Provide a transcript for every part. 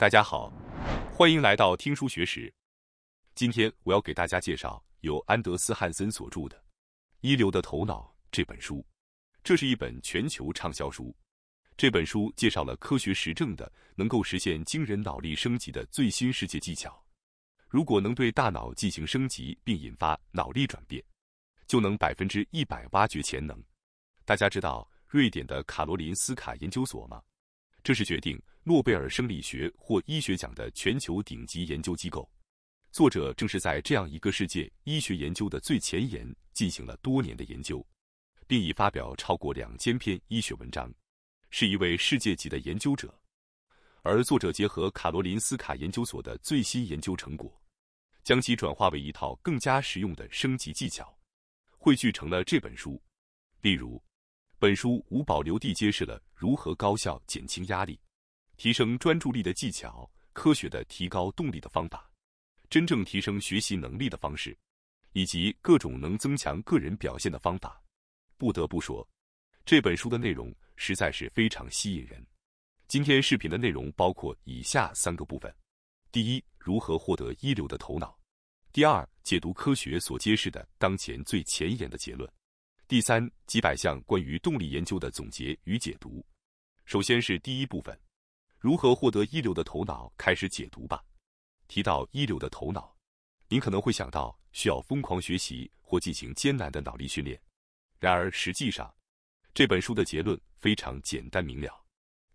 大家好，欢迎来到听书学识。今天我要给大家介绍由安德斯·汉森所著的《一流的头脑》这本书。这是一本全球畅销书。这本书介绍了科学实证的能够实现惊人脑力升级的最新世界技巧。如果能对大脑进行升级并引发脑力转变，就能百分之一百挖掘潜能。大家知道瑞典的卡罗林斯卡研究所吗？这是决定诺贝尔生理学或医学奖的全球顶级研究机构。作者正是在这样一个世界医学研究的最前沿进行了多年的研究，并已发表超过两千篇医学文章，是一位世界级的研究者。而作者结合卡罗林斯卡研究所的最新研究成果，将其转化为一套更加实用的升级技巧，汇聚成了这本书。例如。本书无保留地揭示了如何高效减轻压力、提升专注力的技巧，科学的提高动力的方法，真正提升学习能力的方式，以及各种能增强个人表现的方法。不得不说，这本书的内容实在是非常吸引人。今天视频的内容包括以下三个部分：第一，如何获得一流的头脑；第二，解读科学所揭示的当前最前沿的结论。第三几百项关于动力研究的总结与解读，首先是第一部分，如何获得一流的头脑，开始解读吧。提到一流的头脑，您可能会想到需要疯狂学习或进行艰难的脑力训练。然而实际上，这本书的结论非常简单明了：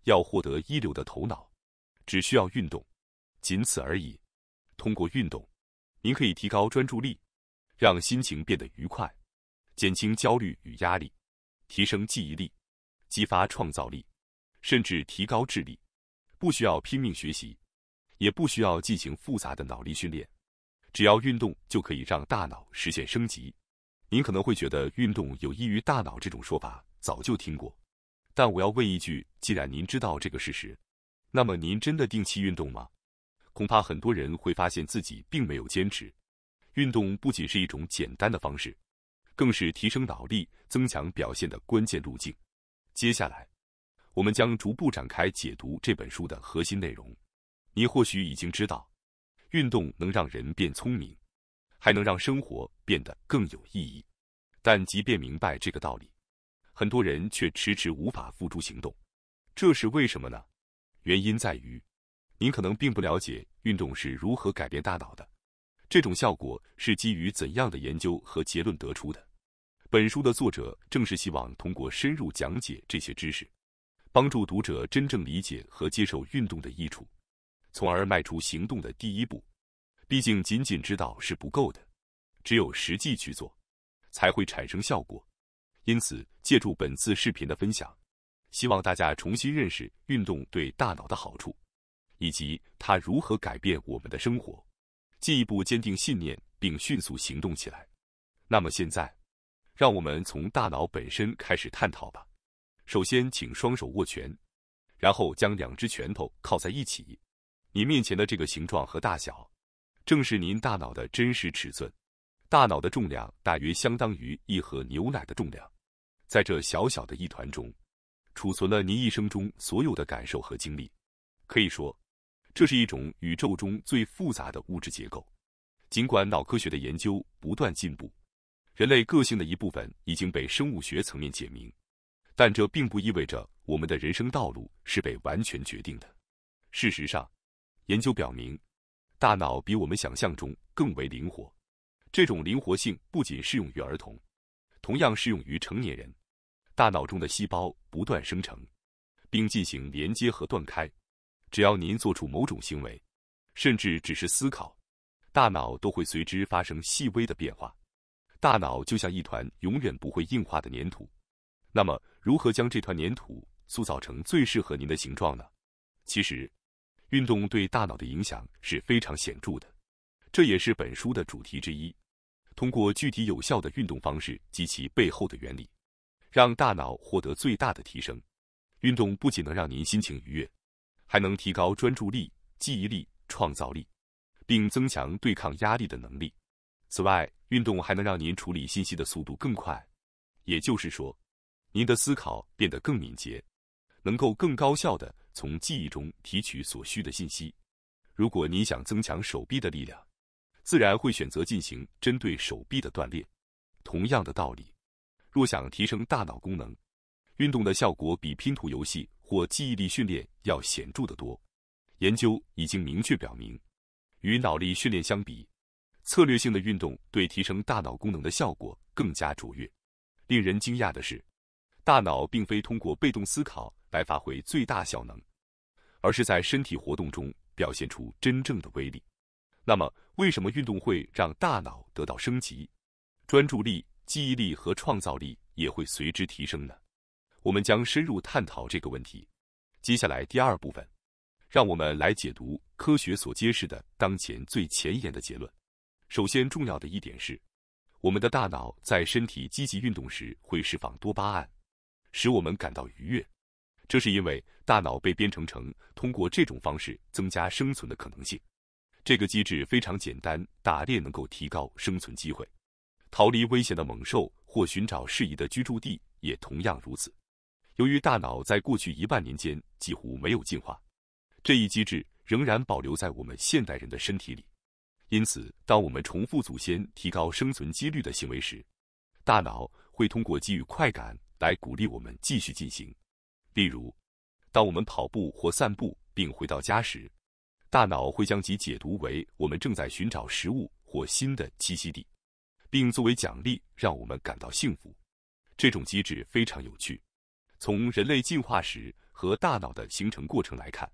要获得一流的头脑，只需要运动，仅此而已。通过运动，您可以提高专注力，让心情变得愉快。减轻焦虑与压力，提升记忆力，激发创造力，甚至提高智力。不需要拼命学习，也不需要进行复杂的脑力训练，只要运动就可以让大脑实现升级。您可能会觉得“运动有益于大脑”这种说法早就听过，但我要问一句：既然您知道这个事实，那么您真的定期运动吗？恐怕很多人会发现自己并没有坚持。运动不仅是一种简单的方式。更是提升脑力、增强表现的关键路径。接下来，我们将逐步展开解读这本书的核心内容。你或许已经知道，运动能让人变聪明，还能让生活变得更有意义。但即便明白这个道理，很多人却迟迟无法付诸行动。这是为什么呢？原因在于，您可能并不了解运动是如何改变大脑的。这种效果是基于怎样的研究和结论得出的？本书的作者正是希望通过深入讲解这些知识，帮助读者真正理解和接受运动的益处，从而迈出行动的第一步。毕竟，仅仅知道是不够的，只有实际去做，才会产生效果。因此，借助本次视频的分享，希望大家重新认识运动对大脑的好处，以及它如何改变我们的生活，进一步坚定信念并迅速行动起来。那么，现在。让我们从大脑本身开始探讨吧。首先，请双手握拳，然后将两只拳头靠在一起。你面前的这个形状和大小，正是您大脑的真实尺寸。大脑的重量大约相当于一盒牛奶的重量。在这小小的一团中，储存了您一生中所有的感受和经历。可以说，这是一种宇宙中最复杂的物质结构。尽管脑科学的研究不断进步。人类个性的一部分已经被生物学层面解明，但这并不意味着我们的人生道路是被完全决定的。事实上，研究表明，大脑比我们想象中更为灵活。这种灵活性不仅适用于儿童，同样适用于成年人。大脑中的细胞不断生成，并进行连接和断开。只要您做出某种行为，甚至只是思考，大脑都会随之发生细微的变化。大脑就像一团永远不会硬化的粘土，那么如何将这团粘土塑造成最适合您的形状呢？其实，运动对大脑的影响是非常显著的，这也是本书的主题之一。通过具体有效的运动方式及其背后的原理，让大脑获得最大的提升。运动不仅能让您心情愉悦，还能提高专注力、记忆力、创造力，并增强对抗压力的能力。此外，运动还能让您处理信息的速度更快，也就是说，您的思考变得更敏捷，能够更高效的从记忆中提取所需的信息。如果您想增强手臂的力量，自然会选择进行针对手臂的锻炼。同样的道理，若想提升大脑功能，运动的效果比拼图游戏或记忆力训练要显著的多。研究已经明确表明，与脑力训练相比。策略性的运动对提升大脑功能的效果更加卓越。令人惊讶的是，大脑并非通过被动思考来发挥最大效能，而是在身体活动中表现出真正的威力。那么，为什么运动会让大脑得到升级？专注力、记忆力和创造力也会随之提升呢？我们将深入探讨这个问题。接下来第二部分，让我们来解读科学所揭示的当前最前沿的结论。首先，重要的一点是，我们的大脑在身体积极运动时会释放多巴胺，使我们感到愉悦。这是因为大脑被编程成通过这种方式增加生存的可能性。这个机制非常简单：打猎能够提高生存机会，逃离危险的猛兽或寻找适宜的居住地也同样如此。由于大脑在过去一万年间几乎没有进化，这一机制仍然保留在我们现代人的身体里。因此，当我们重复祖先提高生存几率的行为时，大脑会通过给予快感来鼓励我们继续进行。例如，当我们跑步或散步并回到家时，大脑会将其解读为我们正在寻找食物或新的栖息地，并作为奖励让我们感到幸福。这种机制非常有趣。从人类进化史和大脑的形成过程来看，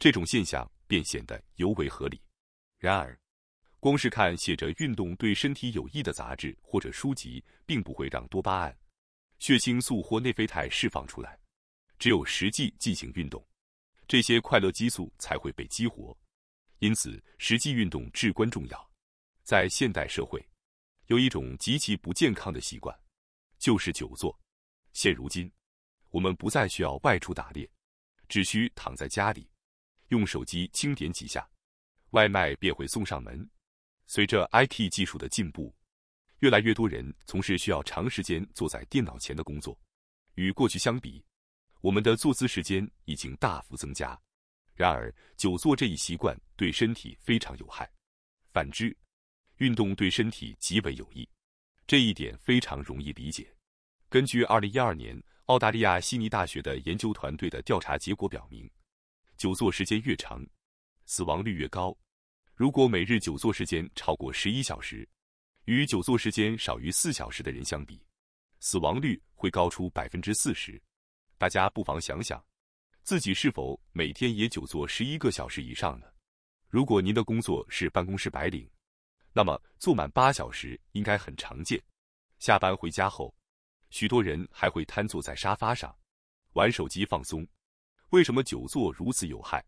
这种现象便显得尤为合理。然而，光是看写着“运动对身体有益”的杂志或者书籍，并不会让多巴胺、血清素或内啡肽释放出来。只有实际进行运动，这些快乐激素才会被激活。因此，实际运动至关重要。在现代社会，有一种极其不健康的习惯，就是久坐。现如今，我们不再需要外出打猎，只需躺在家里，用手机轻点几下，外卖便会送上门。随着 IT 技术的进步，越来越多人从事需要长时间坐在电脑前的工作。与过去相比，我们的坐姿时间已经大幅增加。然而，久坐这一习惯对身体非常有害。反之，运动对身体极为有益，这一点非常容易理解。根据2012年澳大利亚悉尼大学的研究团队的调查结果表明，久坐时间越长，死亡率越高。如果每日久坐时间超过十一小时，与久坐时间少于四小时的人相比，死亡率会高出百分之四十。大家不妨想想，自己是否每天也久坐十一个小时以上呢？如果您的工作是办公室白领，那么坐满八小时应该很常见。下班回家后，许多人还会瘫坐在沙发上，玩手机放松。为什么久坐如此有害？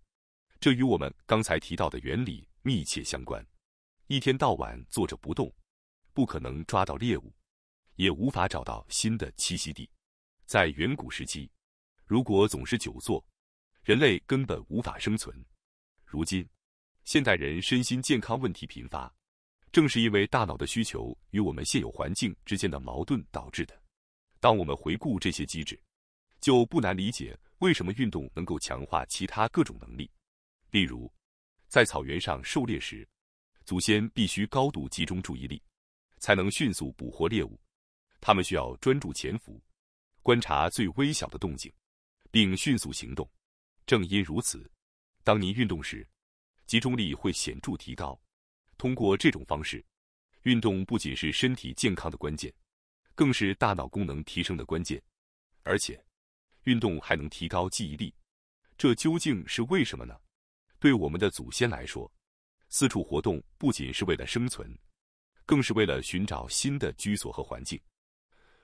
这与我们刚才提到的原理。密切相关，一天到晚坐着不动，不可能抓到猎物，也无法找到新的栖息地。在远古时期，如果总是久坐，人类根本无法生存。如今，现代人身心健康问题频发，正是因为大脑的需求与我们现有环境之间的矛盾导致的。当我们回顾这些机制，就不难理解为什么运动能够强化其他各种能力，例如。在草原上狩猎时，祖先必须高度集中注意力，才能迅速捕获猎物。他们需要专注潜伏，观察最微小的动静，并迅速行动。正因如此，当您运动时，集中力会显著提高。通过这种方式，运动不仅是身体健康的关键，更是大脑功能提升的关键。而且，运动还能提高记忆力，这究竟是为什么呢？对我们的祖先来说，四处活动不仅是为了生存，更是为了寻找新的居所和环境。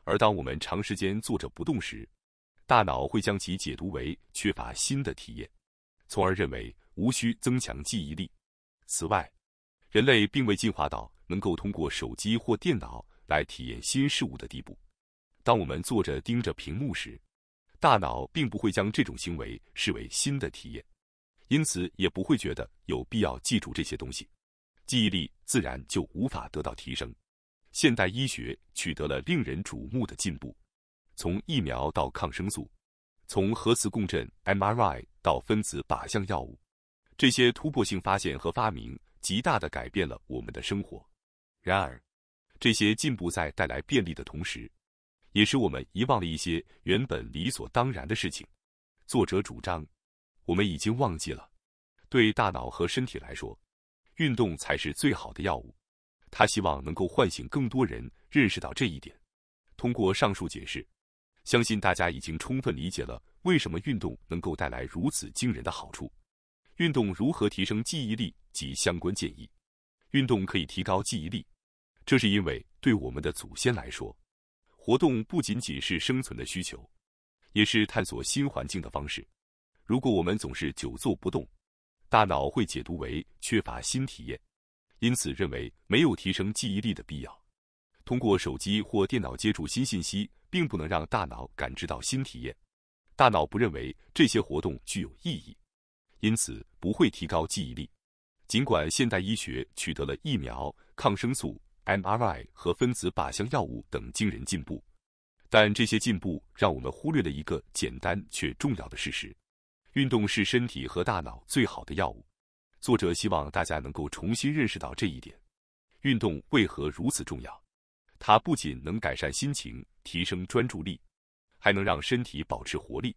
而当我们长时间坐着不动时，大脑会将其解读为缺乏新的体验，从而认为无需增强记忆力。此外，人类并未进化到能够通过手机或电脑来体验新事物的地步。当我们坐着盯着屏幕时，大脑并不会将这种行为视为新的体验。因此，也不会觉得有必要记住这些东西，记忆力自然就无法得到提升。现代医学取得了令人瞩目的进步，从疫苗到抗生素，从核磁共振 （MRI） 到分子靶向药物，这些突破性发现和发明极大地改变了我们的生活。然而，这些进步在带来便利的同时，也使我们遗忘了一些原本理所当然的事情。作者主张。我们已经忘记了，对大脑和身体来说，运动才是最好的药物。他希望能够唤醒更多人认识到这一点。通过上述解释，相信大家已经充分理解了为什么运动能够带来如此惊人的好处。运动如何提升记忆力及相关建议？运动可以提高记忆力，这是因为对我们的祖先来说，活动不仅仅是生存的需求，也是探索新环境的方式。如果我们总是久坐不动，大脑会解读为缺乏新体验，因此认为没有提升记忆力的必要。通过手机或电脑接触新信息，并不能让大脑感知到新体验，大脑不认为这些活动具有意义，因此不会提高记忆力。尽管现代医学取得了疫苗、抗生素、MRI 和分子靶向药物等惊人进步，但这些进步让我们忽略了一个简单却重要的事实。运动是身体和大脑最好的药物。作者希望大家能够重新认识到这一点。运动为何如此重要？它不仅能改善心情、提升专注力，还能让身体保持活力。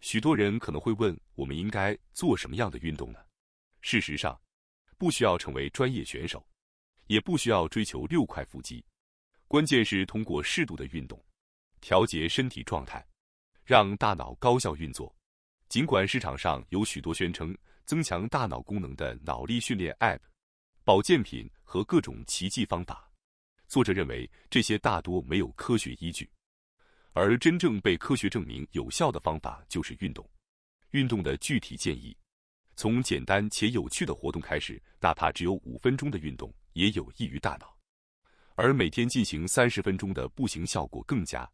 许多人可能会问：我们应该做什么样的运动呢？事实上，不需要成为专业选手，也不需要追求六块腹肌。关键是通过适度的运动，调节身体状态，让大脑高效运作。尽管市场上有许多宣称增强大脑功能的脑力训练 App、保健品和各种奇迹方法，作者认为这些大多没有科学依据，而真正被科学证明有效的方法就是运动。运动的具体建议，从简单且有趣的活动开始，哪怕只有五分钟的运动也有益于大脑，而每天进行三十分钟的步行效果更佳。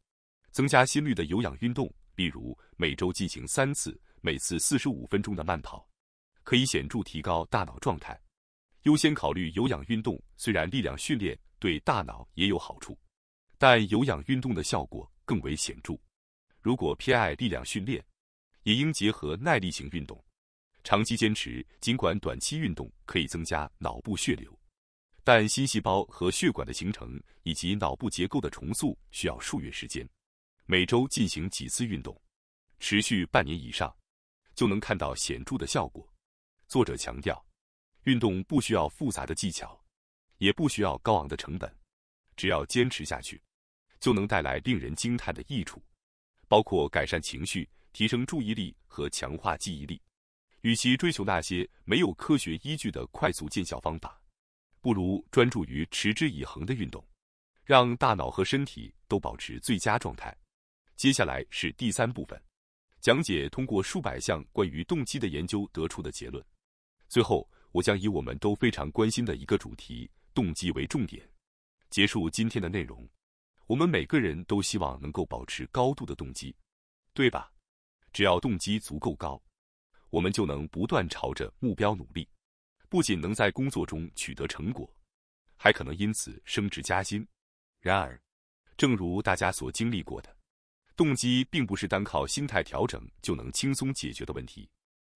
增加心率的有氧运动。例如，每周进行三次、每次四十五分钟的慢跑，可以显著提高大脑状态。优先考虑有氧运动，虽然力量训练对大脑也有好处，但有氧运动的效果更为显著。如果偏爱力量训练，也应结合耐力型运动，长期坚持。尽管短期运动可以增加脑部血流，但新细胞和血管的形成以及脑部结构的重塑需要数月时间。每周进行几次运动，持续半年以上，就能看到显著的效果。作者强调，运动不需要复杂的技巧，也不需要高昂的成本，只要坚持下去，就能带来令人惊叹的益处，包括改善情绪、提升注意力和强化记忆力。与其追求那些没有科学依据的快速见效方法，不如专注于持之以恒的运动，让大脑和身体都保持最佳状态。接下来是第三部分，讲解通过数百项关于动机的研究得出的结论。最后，我将以我们都非常关心的一个主题——动机为重点，结束今天的内容。我们每个人都希望能够保持高度的动机，对吧？只要动机足够高，我们就能不断朝着目标努力，不仅能在工作中取得成果，还可能因此升职加薪。然而，正如大家所经历过的，动机并不是单靠心态调整就能轻松解决的问题，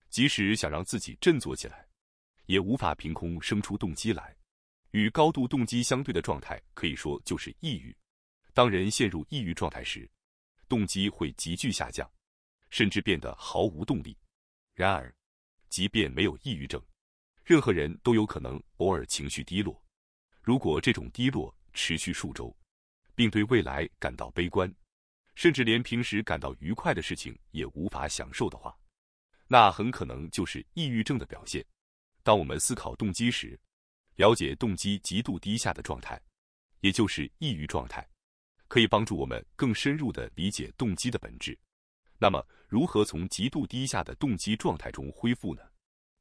即使想让自己振作起来，也无法凭空生出动机来。与高度动机相对的状态，可以说就是抑郁。当人陷入抑郁状态时，动机会急剧下降，甚至变得毫无动力。然而，即便没有抑郁症，任何人都有可能偶尔情绪低落。如果这种低落持续数周，并对未来感到悲观。甚至连平时感到愉快的事情也无法享受的话，那很可能就是抑郁症的表现。当我们思考动机时，了解动机极度低下的状态，也就是抑郁状态，可以帮助我们更深入的理解动机的本质。那么，如何从极度低下的动机状态中恢复呢？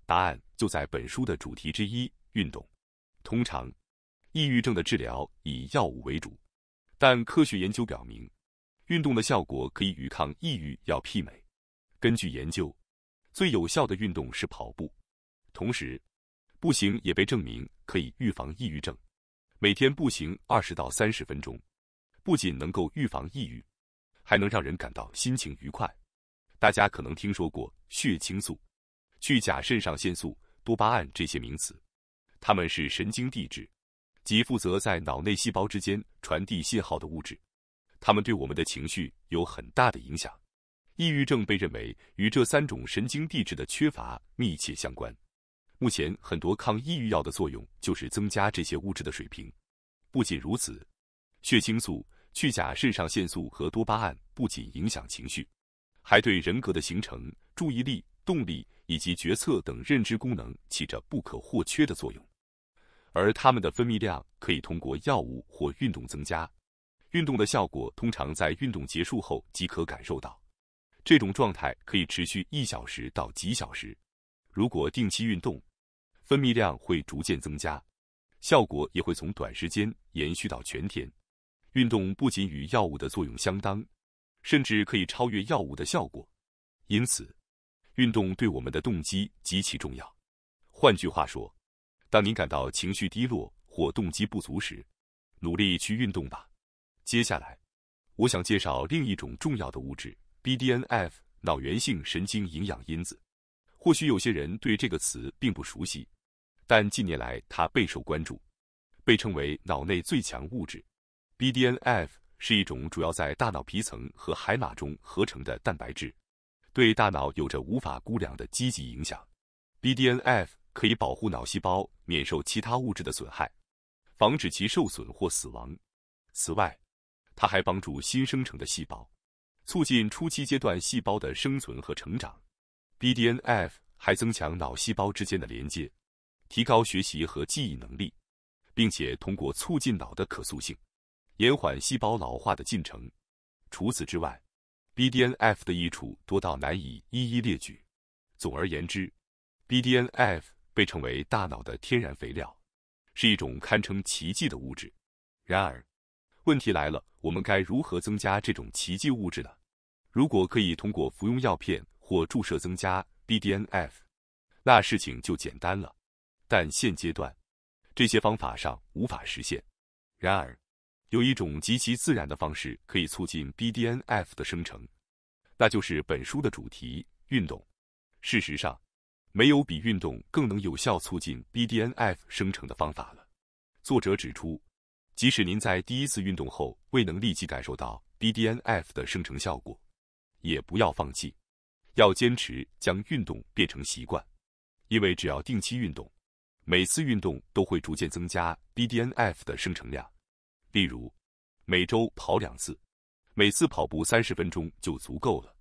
答案就在本书的主题之一——运动。通常，抑郁症的治疗以药物为主，但科学研究表明。运动的效果可以与抗抑郁药媲美。根据研究，最有效的运动是跑步，同时，步行也被证明可以预防抑郁症。每天步行二十到三十分钟，不仅能够预防抑郁，还能让人感到心情愉快。大家可能听说过血清素、去甲肾上腺素、多巴胺这些名词，它们是神经递质，即负责在脑内细胞之间传递信号的物质。它们对我们的情绪有很大的影响，抑郁症被认为与这三种神经递质的缺乏密切相关。目前，很多抗抑郁药的作用就是增加这些物质的水平。不仅如此，血清素、去甲肾上腺素和多巴胺不仅影响情绪，还对人格的形成、注意力、动力以及决策等认知功能起着不可或缺的作用，而它们的分泌量可以通过药物或运动增加。运动的效果通常在运动结束后即可感受到，这种状态可以持续一小时到几小时。如果定期运动，分泌量会逐渐增加，效果也会从短时间延续到全天。运动不仅与药物的作用相当，甚至可以超越药物的效果。因此，运动对我们的动机极其重要。换句话说，当您感到情绪低落或动机不足时，努力去运动吧。接下来，我想介绍另一种重要的物质 ——BDNF，脑源性神经营养因子。或许有些人对这个词并不熟悉，但近年来它备受关注，被称为“脑内最强物质”。BDNF 是一种主要在大脑皮层和海马中合成的蛋白质，对大脑有着无法估量的积极影响。BDNF 可以保护脑细胞免受其他物质的损害，防止其受损或死亡。此外，它还帮助新生成的细胞，促进初期阶段细胞的生存和成长。BDNF 还增强脑细胞之间的连接，提高学习和记忆能力，并且通过促进脑的可塑性，延缓细胞老化的进程。除此之外，BDNF 的益处多到难以一一列举。总而言之，BDNF 被称为大脑的天然肥料，是一种堪称奇迹的物质。然而，问题来了，我们该如何增加这种奇迹物质呢？如果可以通过服用药片或注射增加 BDNF，那事情就简单了。但现阶段，这些方法上无法实现。然而，有一种极其自然的方式可以促进 BDNF 的生成，那就是本书的主题——运动。事实上，没有比运动更能有效促进 BDNF 生成的方法了。作者指出。即使您在第一次运动后未能立即感受到 BDNF 的生成效果，也不要放弃，要坚持将运动变成习惯，因为只要定期运动，每次运动都会逐渐增加 BDNF 的生成量。例如，每周跑两次，每次跑步三十分钟就足够了，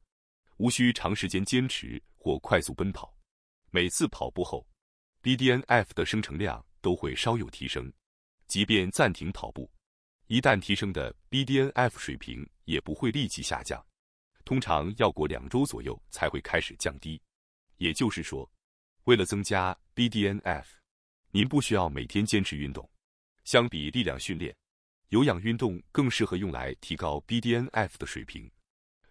无需长时间坚持或快速奔跑。每次跑步后，BDNF 的生成量都会稍有提升。即便暂停跑步，一旦提升的 BDNF 水平也不会立即下降，通常要过两周左右才会开始降低。也就是说，为了增加 BDNF，您不需要每天坚持运动。相比力量训练，有氧运动更适合用来提高 BDNF 的水平。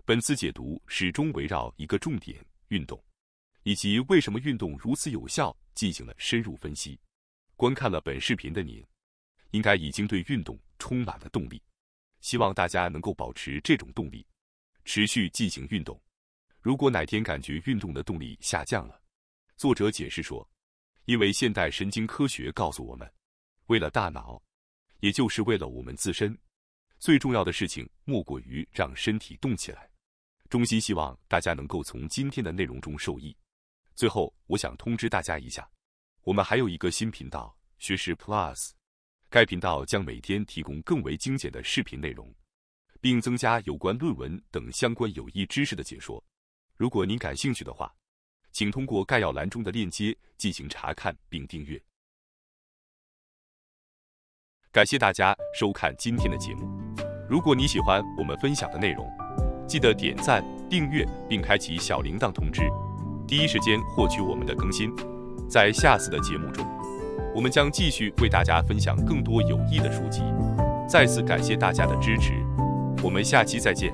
本次解读始终围绕一个重点——运动，以及为什么运动如此有效进行了深入分析。观看了本视频的您。应该已经对运动充满了动力，希望大家能够保持这种动力，持续进行运动。如果哪天感觉运动的动力下降了，作者解释说，因为现代神经科学告诉我们，为了大脑，也就是为了我们自身，最重要的事情莫过于让身体动起来。衷心希望大家能够从今天的内容中受益。最后，我想通知大家一下，我们还有一个新频道学识 Plus。该频道将每天提供更为精简的视频内容，并增加有关论文等相关有益知识的解说。如果您感兴趣的话，请通过概要栏中的链接进行查看并订阅。感谢大家收看今天的节目。如果你喜欢我们分享的内容，记得点赞、订阅并开启小铃铛通知，第一时间获取我们的更新。在下次的节目中。我们将继续为大家分享更多有益的书籍。再次感谢大家的支持，我们下期再见。